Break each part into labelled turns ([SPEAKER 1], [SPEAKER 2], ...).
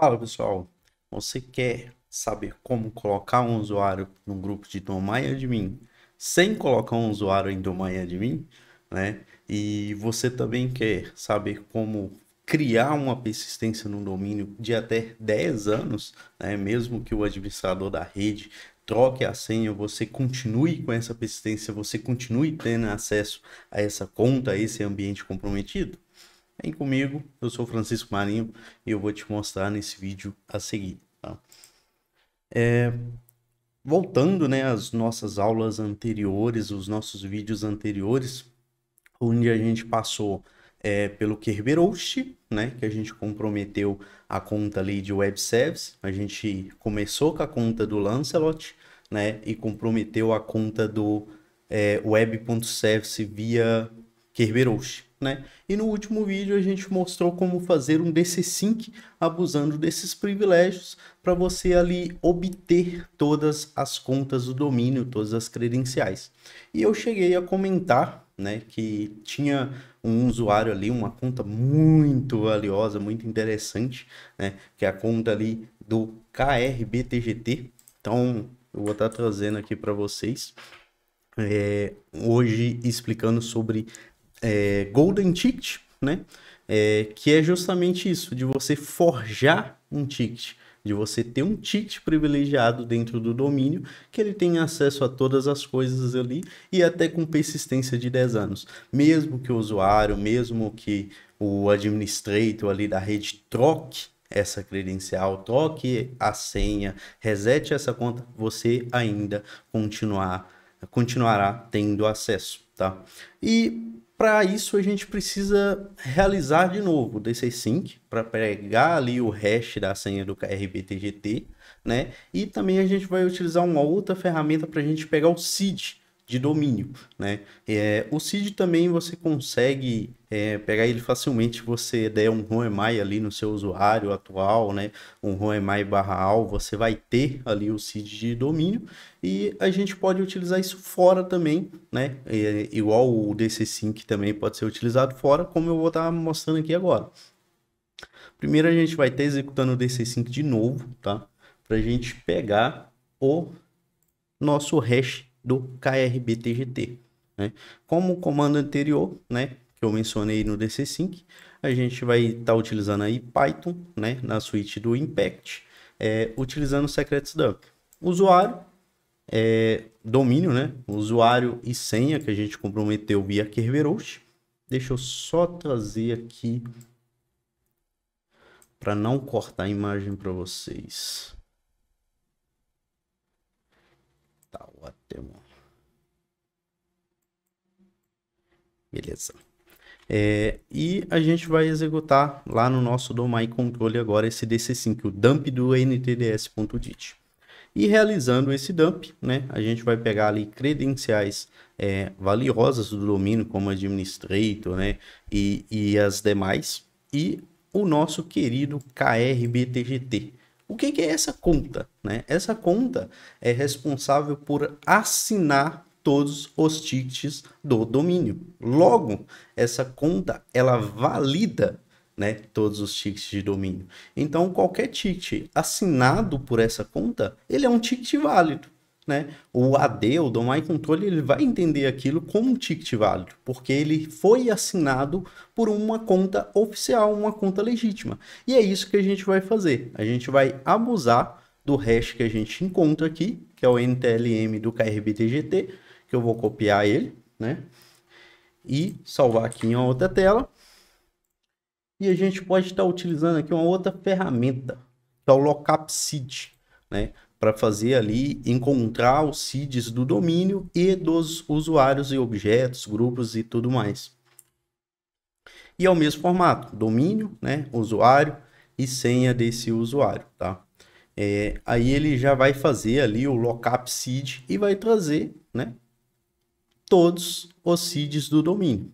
[SPEAKER 1] Fala pessoal, você quer saber como colocar um usuário no grupo de domain admin sem colocar um usuário em domain admin, né? E você também quer saber como criar uma persistência no domínio de até 10 anos, né? mesmo que o administrador da rede troque a senha, você continue com essa persistência, você continue tendo acesso a essa conta, a esse ambiente comprometido? Vem comigo, eu sou Francisco Marinho e eu vou te mostrar nesse vídeo a seguir. Tá? É, voltando né, às nossas aulas anteriores, os nossos vídeos anteriores, onde a gente passou é, pelo Kerberos, né, que a gente comprometeu a conta ali de web service, a gente começou com a conta do Lancelot, né, e comprometeu a conta do é, web.service via Kerberos. Né? E no último vídeo a gente mostrou como fazer um DC Sync abusando desses privilégios para você ali obter todas as contas do domínio, todas as credenciais. E eu cheguei a comentar né, que tinha um usuário ali, uma conta muito valiosa, muito interessante, né, que é a conta ali do KRBTGT. Então eu vou estar tá trazendo aqui para vocês é, hoje explicando sobre é, Golden Ticket, né? É, que é justamente isso, de você forjar um ticket, de você ter um ticket privilegiado dentro do domínio, que ele tem acesso a todas as coisas ali e até com persistência de 10 anos. Mesmo que o usuário, mesmo que o administrator ali da rede troque essa credencial, troque a senha, resete essa conta, você ainda continuar, continuará tendo acesso, tá? E para isso, a gente precisa realizar de novo o DC Sync, para pegar ali o hash da senha do KRBTGT, né? E também a gente vai utilizar uma outra ferramenta para a gente pegar o seed, de domínio, né? É, o seed também você consegue é, pegar ele facilmente você der um ROEMAI ali no seu usuário atual, né? Um ROEMAI barra AL, você vai ter ali o seed de domínio e a gente pode utilizar isso fora também, né? É, igual o DC Sync também pode ser utilizado fora, como eu vou estar tá mostrando aqui agora. Primeiro a gente vai estar executando o DC Sync de novo, tá? Para a gente pegar o nosso hash do krbtgt, Né? Como o comando anterior, né, que eu mencionei no DC5, a gente vai estar tá utilizando aí Python né, na suíte do Impact, é, utilizando o Secrets Dump. Usuário, é, domínio, né? Usuário e senha que a gente comprometeu via Kerberos. Deixa eu só trazer aqui para não cortar a imagem para vocês. ótimo. Beleza. É, e a gente vai executar lá no nosso domain controle agora esse DC5, o dump do ntds.dit. E realizando esse dump, né, a gente vai pegar ali credenciais é, valiosas do domínio, como administrator né, e, e as demais, e o nosso querido KRBTGT, o que, que é essa conta? Né? Essa conta é responsável por assinar todos os tickets do domínio. Logo, essa conta ela valida né, todos os tickets de domínio. Então, qualquer ticket assinado por essa conta, ele é um ticket válido né? O AD, o Domain Controle, ele vai entender aquilo como um ticket válido, porque ele foi assinado por uma conta oficial, uma conta legítima. E é isso que a gente vai fazer. A gente vai abusar do hash que a gente encontra aqui, que é o NTLM do KRBTGT, que eu vou copiar ele, né? E salvar aqui em outra tela. E a gente pode estar utilizando aqui uma outra ferramenta, que é o Lockup Seed, né? para fazer ali encontrar os CIDs do domínio e dos usuários e objetos, grupos e tudo mais. E é o mesmo formato, domínio, né, usuário e senha desse usuário, tá? É, aí ele já vai fazer ali o lookup seed e vai trazer, né, todos os seeds do domínio.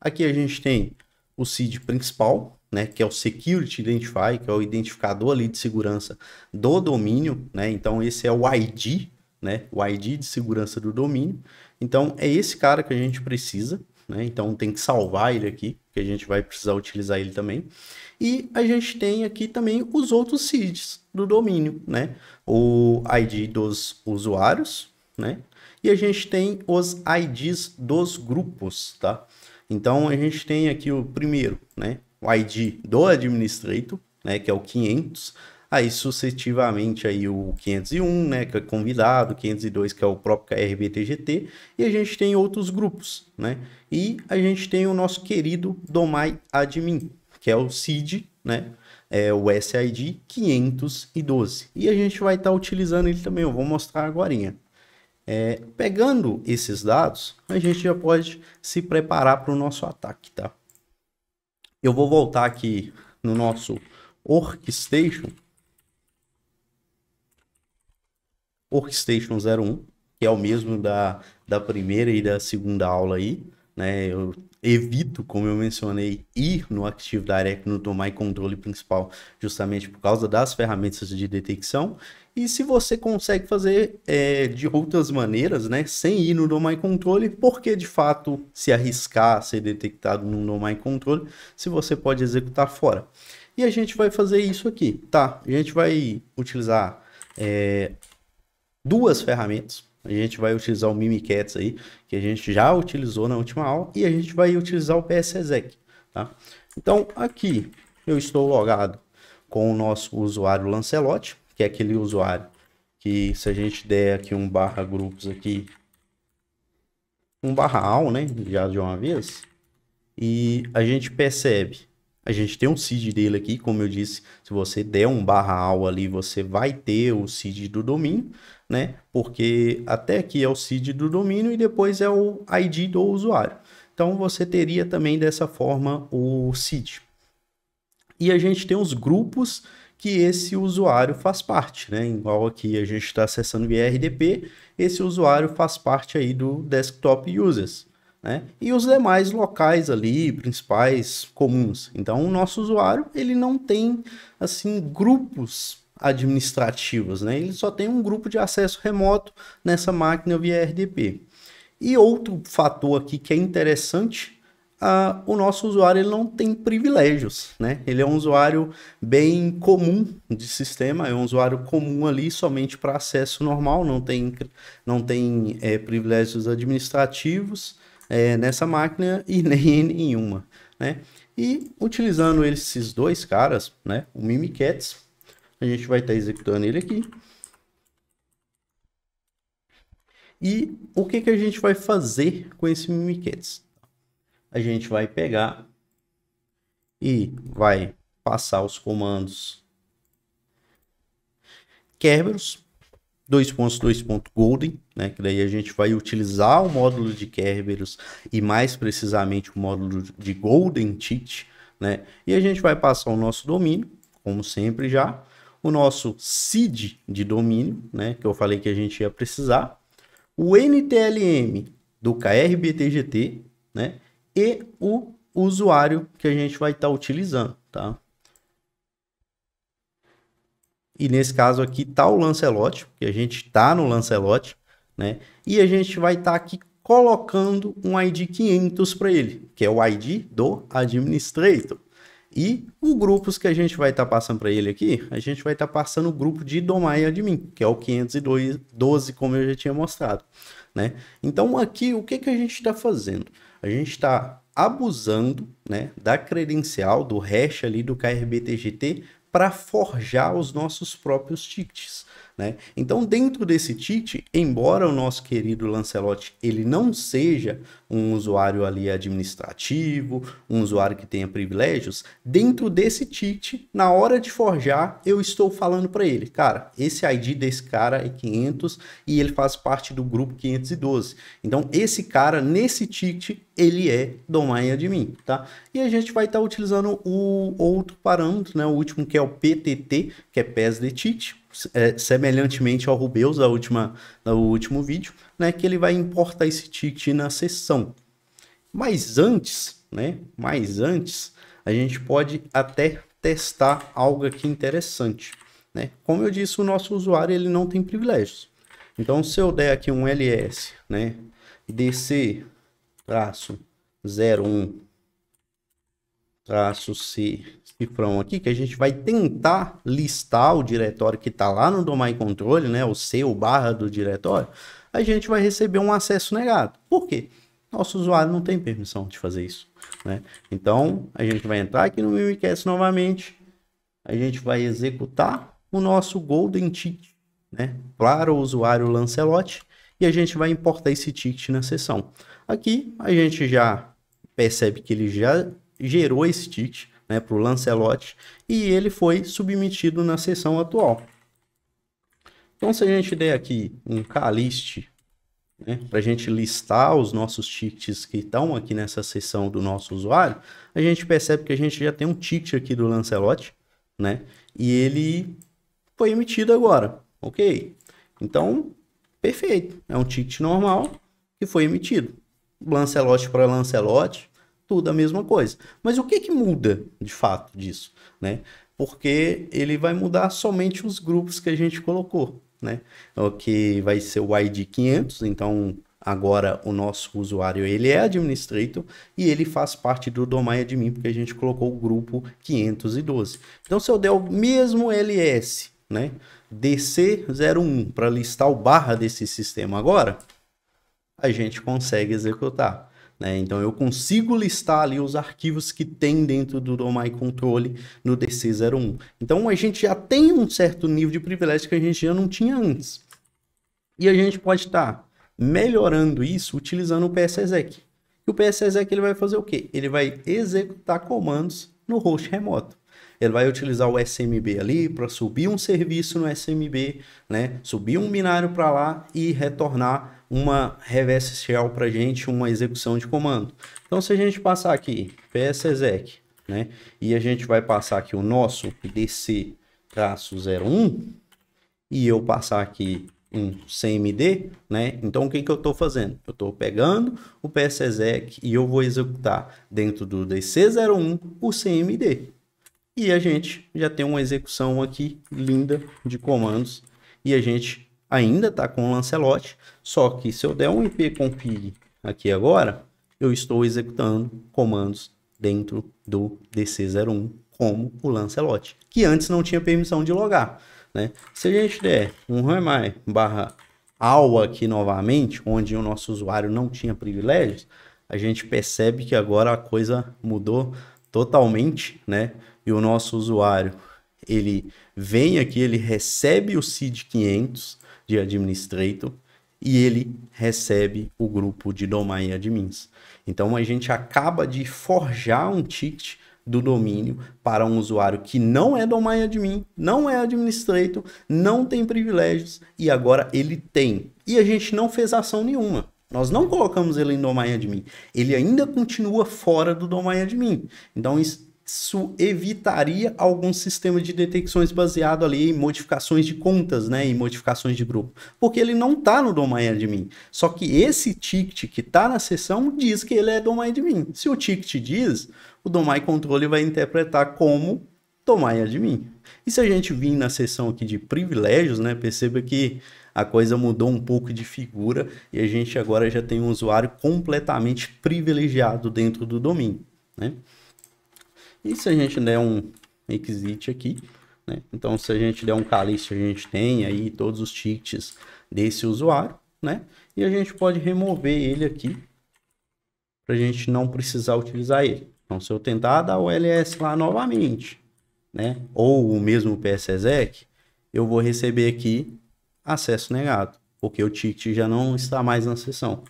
[SPEAKER 1] Aqui a gente tem o seed principal, né, que é o Security Identify, que é o identificador ali de segurança do domínio, né? Então esse é o ID, né? O ID de segurança do domínio. Então é esse cara que a gente precisa, né? Então tem que salvar ele aqui, que a gente vai precisar utilizar ele também. E a gente tem aqui também os outros seeds do domínio, né? O ID dos usuários, né? E a gente tem os IDs dos grupos, tá? Então a gente tem aqui o primeiro, né? o ID do administrator, né, que é o 500, aí sucessivamente aí o 501, né, que é convidado, 502 que é o próprio KRBTGT, e a gente tem outros grupos, né? E a gente tem o nosso querido Domai Admin, que é o CID, né? É o SID 512. E a gente vai estar tá utilizando ele também, eu vou mostrar agora. É, pegando esses dados, a gente já pode se preparar para o nosso ataque, tá? Eu vou voltar aqui no nosso orchestration Workstation 01, que é o mesmo da, da primeira e da segunda aula aí. Né? Eu evito, como eu mencionei, ir no Active Direct no tomar controle principal, justamente por causa das ferramentas de detecção. E se você consegue fazer é, de outras maneiras, né, sem ir no domain controle, porque de fato se arriscar a ser detectado no domain controle, se você pode executar fora. E a gente vai fazer isso aqui, tá? A gente vai utilizar é, duas ferramentas a gente vai utilizar o Mimikatz aí, que a gente já utilizou na última aula, e a gente vai utilizar o PSExec, tá? Então, aqui eu estou logado com o nosso usuário Lancelote, que é aquele usuário que se a gente der aqui um barra grupos aqui, um barra all, né, já de uma vez, e a gente percebe a gente tem um seed dele aqui, como eu disse, se você der um barra al ali, você vai ter o seed do domínio, né? Porque até aqui é o seed do domínio e depois é o ID do usuário. Então você teria também dessa forma o seed. E a gente tem os grupos que esse usuário faz parte, né? Igual aqui a gente está acessando via RDP, esse usuário faz parte aí do desktop users. Né? E os demais locais ali, principais, comuns. Então, o nosso usuário, ele não tem, assim, grupos administrativos, né? Ele só tem um grupo de acesso remoto nessa máquina via RDP. E outro fator aqui que é interessante, uh, o nosso usuário ele não tem privilégios, né? Ele é um usuário bem comum de sistema, é um usuário comum ali somente para acesso normal, não tem, não tem é, privilégios administrativos é, nessa máquina e nem em nenhuma, né? E utilizando esses dois caras, né, o Mimikatz, a gente vai estar tá executando ele aqui. E o que, que a gente vai fazer com esse Mimikatz? A gente vai pegar e vai passar os comandos Kerberos dois pontos, dois pontos Golden, né? Que daí a gente vai utilizar o módulo de Kerberos e mais precisamente o módulo de Golden Teach, né? E a gente vai passar o nosso domínio, como sempre já, o nosso seed de domínio, né? Que eu falei que a gente ia precisar, o NTLM do KRBTGT, né? E o usuário que a gente vai estar tá utilizando, tá? E nesse caso aqui tá o Lancelote, porque a gente está no Lancelote, né? E a gente vai estar tá aqui colocando um ID 500 para ele, que é o ID do administrator. E os grupos que a gente vai estar tá passando para ele aqui, a gente vai estar tá passando o grupo de domai admin, que é o 512, como eu já tinha mostrado, né? Então aqui o que que a gente está fazendo? A gente está abusando, né, da credencial do hash ali do KRBTGT para forjar os nossos próprios tickets. Né? Então, dentro desse Tite, embora o nosso querido Lancelotti ele não seja um usuário ali administrativo, um usuário que tenha privilégios, dentro desse Tite, na hora de forjar, eu estou falando para ele, cara, esse ID desse cara é 500 e ele faz parte do grupo 512. Então, esse cara, nesse Tite, ele é domain admin, tá? E a gente vai estar tá utilizando o outro parâmetro, né? O último que é o PTT, que é PES de Tite é, semelhantemente ao Rubeus da última, do último vídeo, né, que ele vai importar esse ticket na sessão. Mas antes, né, mas antes, a gente pode até testar algo aqui interessante. Né? Como eu disse, o nosso usuário ele não tem privilégios. Então, se eu der aqui um ls, né, dc traço 01 traço c cifrão aqui, que a gente vai tentar listar o diretório que está lá no domain controle, né, o seu barra do diretório, a gente vai receber um acesso negado. Por quê? Nosso usuário não tem permissão de fazer isso. Né? Então, a gente vai entrar aqui no Mimicast novamente, a gente vai executar o nosso Golden Ticket né, para o usuário Lancelot e a gente vai importar esse ticket na sessão. Aqui, a gente já percebe que ele já gerou esse ticket, né, para o Lancelot, e ele foi submetido na sessão atual. Então, se a gente der aqui um Caliste, né, para a gente listar os nossos tickets que estão aqui nessa sessão do nosso usuário, a gente percebe que a gente já tem um ticket aqui do Lancelot, né, e ele foi emitido agora, ok? Então, perfeito, é um ticket normal que foi emitido. Lancelot para Lancelot, tudo a mesma coisa. Mas o que, que muda de fato disso? Né? Porque ele vai mudar somente os grupos que a gente colocou. Né? O que vai ser o ID 500, então agora o nosso usuário ele é administrator e ele faz parte do domain admin porque a gente colocou o grupo 512. Então se eu der o mesmo ls, né, DC01 para listar o barra desse sistema agora, a gente consegue executar. Né? Então eu consigo listar ali os arquivos que tem dentro do Domain Controle no DC01. Então a gente já tem um certo nível de privilégio que a gente já não tinha antes. E a gente pode estar tá melhorando isso utilizando o PSExec. E o PSExec ele vai fazer o quê? Ele vai executar comandos no host remoto. Ele vai utilizar o SMB ali para subir um serviço no SMB, né? subir um binário para lá e retornar uma reverse shell para a gente, uma execução de comando. Então, se a gente passar aqui psexec, né, e a gente vai passar aqui o nosso dc-01, e eu passar aqui um CMD, né? Então o que, que eu estou fazendo? Eu estou pegando o PSExec e eu vou executar dentro do DC01 o CMD. E a gente já tem uma execução aqui linda de comandos e a gente ainda está com o Lancelot, só que se eu der um ipconfig aqui agora, eu estou executando comandos dentro do DC01 como o Lancelot, que antes não tinha permissão de logar. Né? Se a gente der um remai barra AUA aqui novamente, onde o nosso usuário não tinha privilégios, a gente percebe que agora a coisa mudou totalmente, né? E o nosso usuário, ele vem aqui, ele recebe o CID 500, de administrator e ele recebe o grupo de domain admins. Então a gente acaba de forjar um ticket do domínio para um usuário que não é domain admin, não é administrator, não tem privilégios e agora ele tem. E a gente não fez ação nenhuma. Nós não colocamos ele em domain admin. Ele ainda continua fora do domain admin. Então isso isso evitaria algum sistema de detecções baseado ali em modificações de contas, né, em modificações de grupo, porque ele não está no domain admin. Só que esse ticket que está na sessão diz que ele é domain admin. Se o ticket diz, o domain controle vai interpretar como domain admin. E se a gente vir na sessão aqui de privilégios, né, perceba que a coisa mudou um pouco de figura e a gente agora já tem um usuário completamente privilegiado dentro do domínio, né? E se a gente der um exit aqui, né? Então, se a gente der um calice, a gente tem aí todos os tickets desse usuário, né? E a gente pode remover ele aqui para a gente não precisar utilizar ele. Então, se eu tentar dar o ls lá novamente, né? Ou o mesmo PSExec, eu vou receber aqui acesso negado, porque o ticket já não está mais na sessão.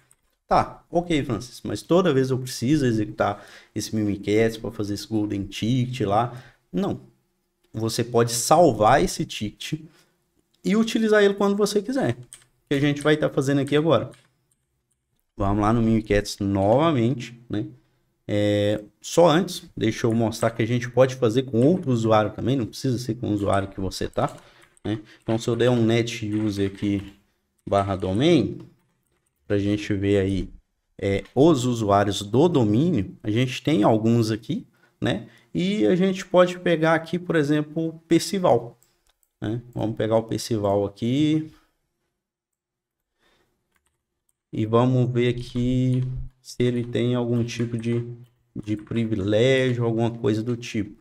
[SPEAKER 1] Tá, ok, Francis, mas toda vez eu preciso executar esse Mimikatz para fazer esse Golden Ticket lá? Não. Você pode salvar esse ticket e utilizar ele quando você quiser. O que a gente vai estar tá fazendo aqui agora. Vamos lá no Mimikatz novamente, né? É, só antes, deixa eu mostrar que a gente pode fazer com outro usuário também, não precisa ser com o usuário que você tá. Né? Então, se eu der um net user aqui, barra domain, para a gente ver aí é, os usuários do domínio, a gente tem alguns aqui, né? E a gente pode pegar aqui, por exemplo, o Percival. Né? Vamos pegar o Percival aqui. E vamos ver aqui se ele tem algum tipo de, de privilégio, alguma coisa do tipo.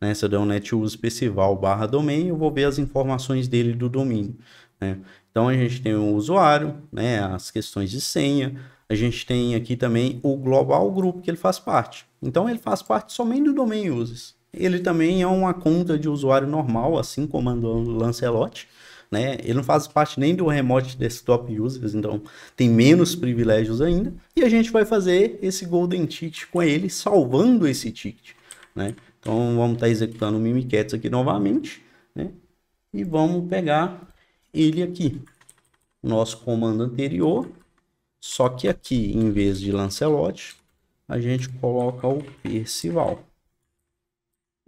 [SPEAKER 1] Né? Se eu der um net use Percival barra domain, eu vou ver as informações dele do domínio. Né? Então a gente tem o usuário, né, as questões de senha, a gente tem aqui também o global grupo que ele faz parte. Então ele faz parte somente do domain users. Ele também é uma conta de usuário normal, assim como o Lancelot. Né? Ele não faz parte nem do remote desktop users, então tem menos privilégios ainda. E a gente vai fazer esse golden ticket com ele, salvando esse ticket, né? Então vamos estar tá executando o Mimikatz aqui novamente, né? E vamos pegar ele aqui. Nosso comando anterior, só que aqui, em vez de Lancelot, a gente coloca o Percival.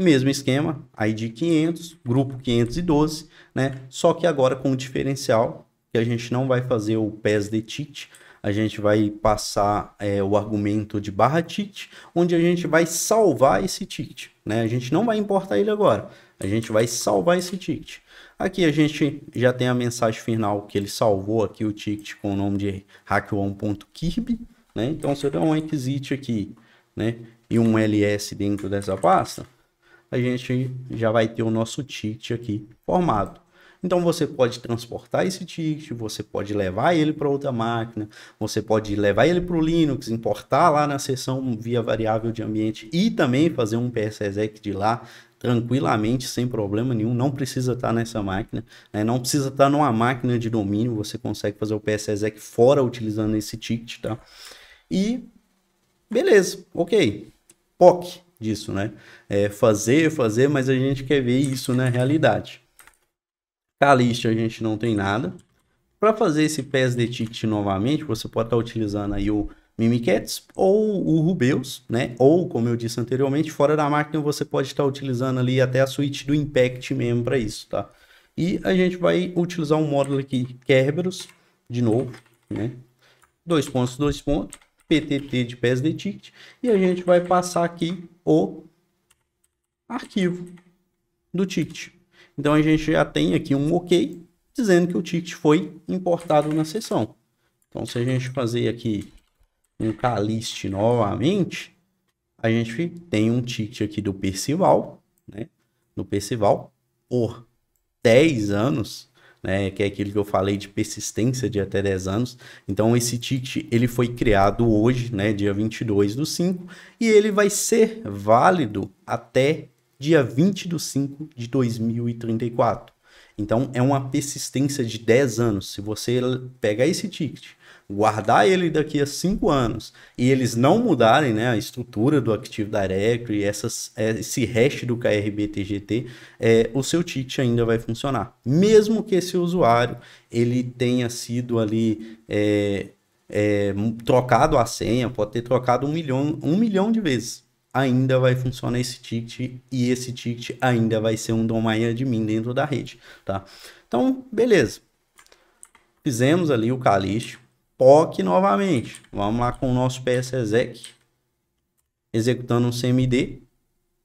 [SPEAKER 1] Mesmo esquema, ID 500, grupo 512, né? Só que agora com o diferencial, que a gente não vai fazer o PES de TIT, a gente vai passar é, o argumento de barra ticket, onde a gente vai salvar esse TIT. Né? A gente não vai importar ele agora, a gente vai salvar esse TIT. Aqui a gente já tem a mensagem final que ele salvou aqui o ticket com o nome de hackone.kirby, né? Então, se eu der um exit aqui, né, e um ls dentro dessa pasta, a gente já vai ter o nosso ticket aqui formado. Então você pode transportar esse ticket, você pode levar ele para outra máquina, você pode levar ele para o Linux, importar lá na seção via variável de ambiente e também fazer um PSExec de lá, tranquilamente, sem problema nenhum. Não precisa estar nessa máquina, né? não precisa estar numa máquina de domínio. Você consegue fazer o PSSEC fora utilizando esse ticket, tá? E beleza, ok. POC disso, né? É fazer, fazer, mas a gente quer ver isso na realidade. Calist a gente não tem nada. Para fazer esse PSD ticket novamente, você pode estar utilizando aí o Mimikatz ou o Rubeus, né? Ou, como eu disse anteriormente, fora da máquina você pode estar utilizando ali até a suíte do Impact mesmo para isso, tá? E a gente vai utilizar um módulo aqui, Kerberos, de novo, né? Dois pontos, dois pontos, PTT de pés de ticket, e a gente vai passar aqui o arquivo do ticket. Então a gente já tem aqui um OK dizendo que o ticket foi importado na sessão. Então se a gente fazer aqui um Caliste novamente, a gente tem um ticket aqui do Percival, né? No Percival por 10 anos, né? Que é aquilo que eu falei de persistência de até 10 anos. Então, esse ticket, ele foi criado hoje, né? Dia 22 do 5. E ele vai ser válido até dia 20 do 5 de 2034. Então é uma persistência de 10 anos. Se você pegar esse ticket, guardar ele daqui a 5 anos e eles não mudarem né, a estrutura do Active Directory, essas, é, esse hash do KRBTGT, é, o seu ticket ainda vai funcionar. Mesmo que esse usuário ele tenha sido ali é, é, trocado a senha, pode ter trocado um milhão, um milhão de vezes ainda vai funcionar esse ticket e esse ticket ainda vai ser um domain admin dentro da rede, tá? Então, beleza. Fizemos ali o Calixto. POC novamente. Vamos lá com o nosso PSExec. Executando um CMD.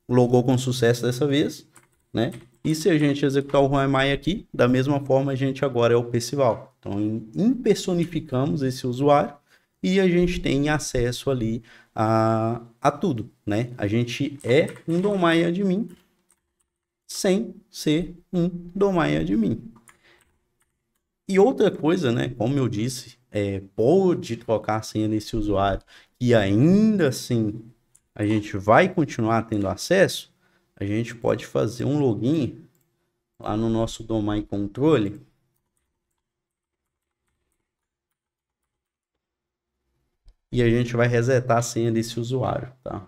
[SPEAKER 1] Logou com sucesso dessa vez, né? E se a gente executar o Huamai aqui, da mesma forma a gente agora é o Percival. Então, impersonificamos esse usuário e a gente tem acesso ali a, a tudo, né? A gente é um domain admin sem ser um domain admin. E outra coisa, né? Como eu disse, é, pode trocar a senha nesse usuário e ainda assim a gente vai continuar tendo acesso, a gente pode fazer um login lá no nosso domain controle E a gente vai resetar a senha desse usuário, tá?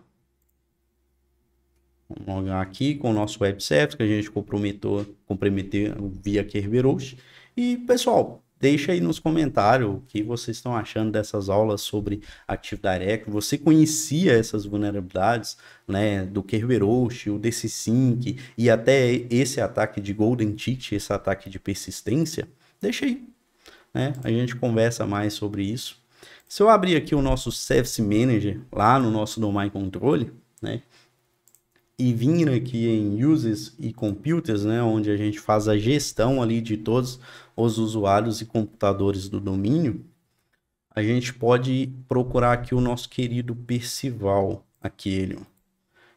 [SPEAKER 1] Vamos logar aqui com o nosso WebService que a gente comprometeu, comprometeu via Kerberos. E, pessoal, deixa aí nos comentários o que vocês estão achando dessas aulas sobre Active Directory. Você conhecia essas vulnerabilidades, né, do Kerberos, o DC-Sync e até esse ataque de Golden Ticket, esse ataque de persistência? Deixa aí, né? A gente conversa mais sobre isso. Se eu abrir aqui o nosso Service Manager lá no nosso Domain Controle, né? E vir aqui em Users e Computers, né, onde a gente faz a gestão ali de todos os usuários e computadores do domínio, a gente pode procurar aqui o nosso querido Percival, aquele.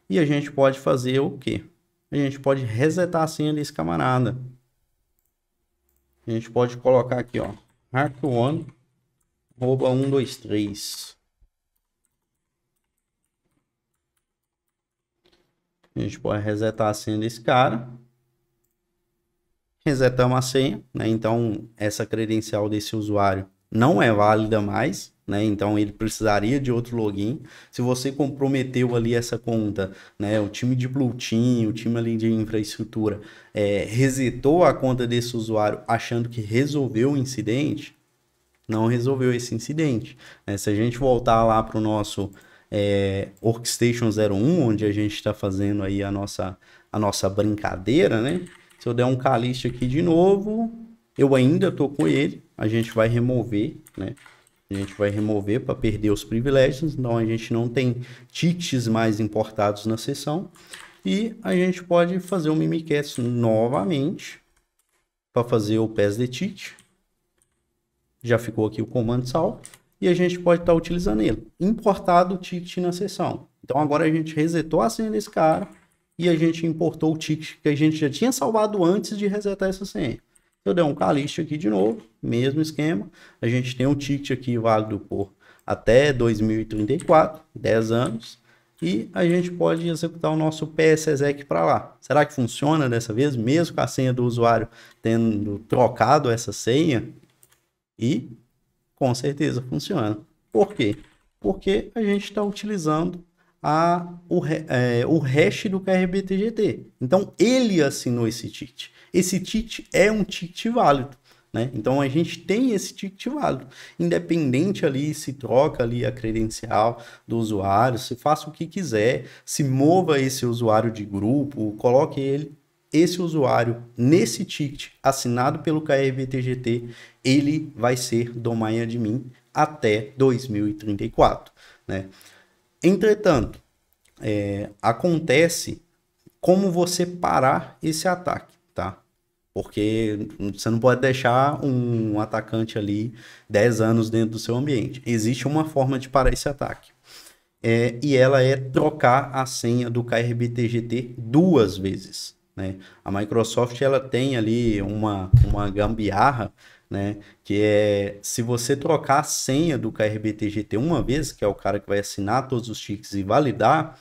[SPEAKER 1] E a gente pode fazer o quê? A gente pode resetar a senha desse camarada. A gente pode colocar aqui, ó, hack one Rouba um, dois, três. A gente pode resetar a senha desse cara. Resetamos a senha, né? Então, essa credencial desse usuário não é válida mais, né? Então ele precisaria de outro login. Se você comprometeu ali essa conta, né? O time de Blue Team, o time ali de infraestrutura, é, resetou a conta desse usuário achando que resolveu o incidente, não resolveu esse incidente. Né? Se a gente voltar lá para o nosso é, Workstation 01, onde a gente está fazendo aí a nossa, a nossa brincadeira, né? Se eu der um calixto aqui de novo, eu ainda estou com ele, a gente vai remover, né? A gente vai remover para perder os privilégios, então a gente não tem tickets mais importados na sessão. E a gente pode fazer um Mimikatz novamente para fazer o PES de ticket já ficou aqui o comando sal e a gente pode estar tá utilizando ele. Importado o ticket na sessão. Então agora a gente resetou a senha desse cara e a gente importou o ticket que a gente já tinha salvado antes de resetar essa senha. Então, eu dei um calist aqui de novo, mesmo esquema. A gente tem um ticket aqui válido por até 2034, 10 anos. E a gente pode executar o nosso PSExec para lá. Será que funciona dessa vez, mesmo com a senha do usuário tendo trocado essa senha? E com certeza funciona. Por quê? Porque a gente está utilizando a, o, é, o hash do KRBTGT. Então, ele assinou esse ticket. Esse ticket é um ticket válido. Né? Então, a gente tem esse ticket válido. Independente ali se troca ali a credencial do usuário, se faça o que quiser, se mova esse usuário de grupo, coloque ele esse usuário, nesse ticket assinado pelo KRBTGT ele vai ser domain admin até 2034. Né? Entretanto, é, acontece como você parar esse ataque, tá? Porque você não pode deixar um atacante ali 10 anos dentro do seu ambiente. Existe uma forma de parar esse ataque. É, e ela é trocar a senha do KRBTGT duas vezes. Né? A Microsoft ela tem ali uma, uma gambiarra né? Que é se você trocar a senha do KRBTGT uma vez, que é o cara que vai assinar todos os tickets e validar,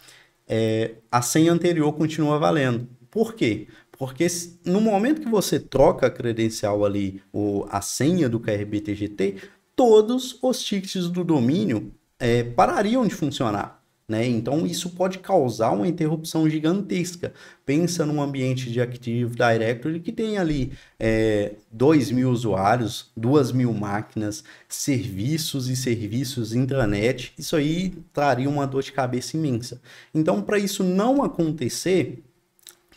[SPEAKER 1] é, a senha anterior continua valendo. Por quê? Porque no momento que você troca a credencial ali, ou a senha do KRBTGT, todos os tickets do domínio é, parariam de funcionar. Né? Então, isso pode causar uma interrupção gigantesca. Pensa num ambiente de Active Directory que tem ali é, 2 mil usuários, 2 mil máquinas, serviços e serviços intranet. Isso aí traria uma dor de cabeça imensa. Então, para isso não acontecer,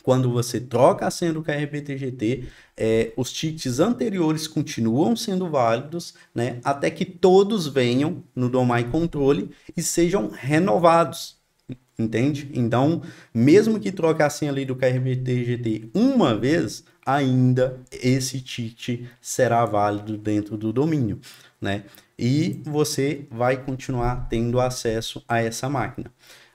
[SPEAKER 1] quando você troca a senha do KRPTGT, é, os tickets anteriores continuam sendo válidos, né? Até que todos venham no Domai Controle e sejam renovados. Entende? Então, mesmo que troque a senha ali do KRBTGT uma vez, ainda esse ticket será válido dentro do domínio, né? E você vai continuar tendo acesso a essa máquina.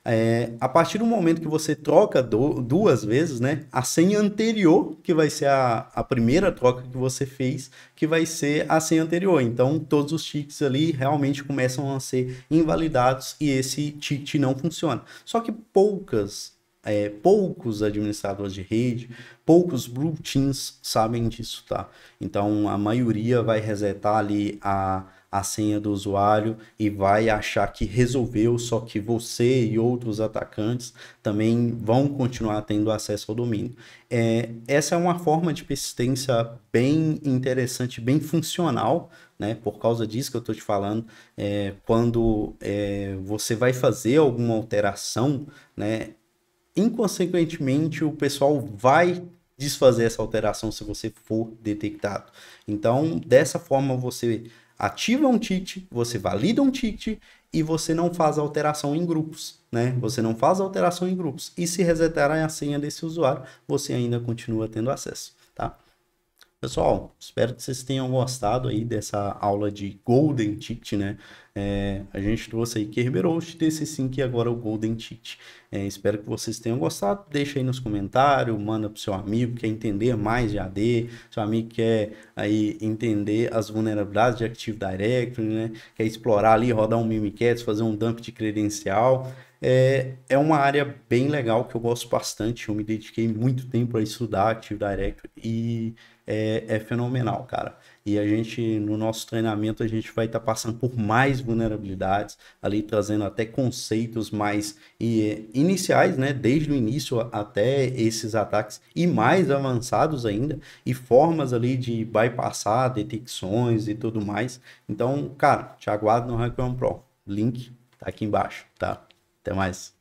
[SPEAKER 1] É, a partir do momento que você troca do, duas vezes, né, a senha anterior, que vai ser a, a primeira troca que você fez, que vai ser a senha anterior. Então, todos os tickets ali realmente começam a ser invalidados e esse ticket não funciona. Só que poucas é, poucos administradores de rede, poucos blue teams sabem disso, tá? Então a maioria vai resetar ali a, a senha do usuário e vai achar que resolveu, só que você e outros atacantes também vão continuar tendo acesso ao domínio. É, essa é uma forma de persistência bem interessante, bem funcional, né? Por causa disso que eu estou te falando, é, quando é, você vai fazer alguma alteração, né? Inconsequentemente, o pessoal vai desfazer essa alteração se você for detectado. Então, dessa forma, você ativa um ticket, você valida um ticket e você não faz alteração em grupos, né? Você não faz alteração em grupos. E se resetar a senha desse usuário, você ainda continua tendo acesso. Pessoal, espero que vocês tenham gostado aí dessa aula de Golden Ticket, né? É, a gente trouxe aí Kerberos, Host, TC5 e é agora o Golden Ticket. É, espero que vocês tenham gostado. Deixa aí nos comentários, manda pro seu amigo que quer entender mais de AD, seu amigo quer aí entender as vulnerabilidades de Active Directory, né? Quer explorar ali, rodar um Mimikatz, fazer um dump de credencial. É, é uma área bem legal que eu gosto bastante. Eu me dediquei muito tempo a estudar Active Directory e é, é fenomenal, cara. E a gente, no nosso treinamento, a gente vai estar tá passando por mais vulnerabilidades, ali trazendo até conceitos mais e, iniciais, né? Desde o início até esses ataques e mais avançados ainda, e formas ali de bypassar detecções e tudo mais. Então, cara, te aguardo no Hacker Pro. Link tá aqui embaixo, tá? Até mais.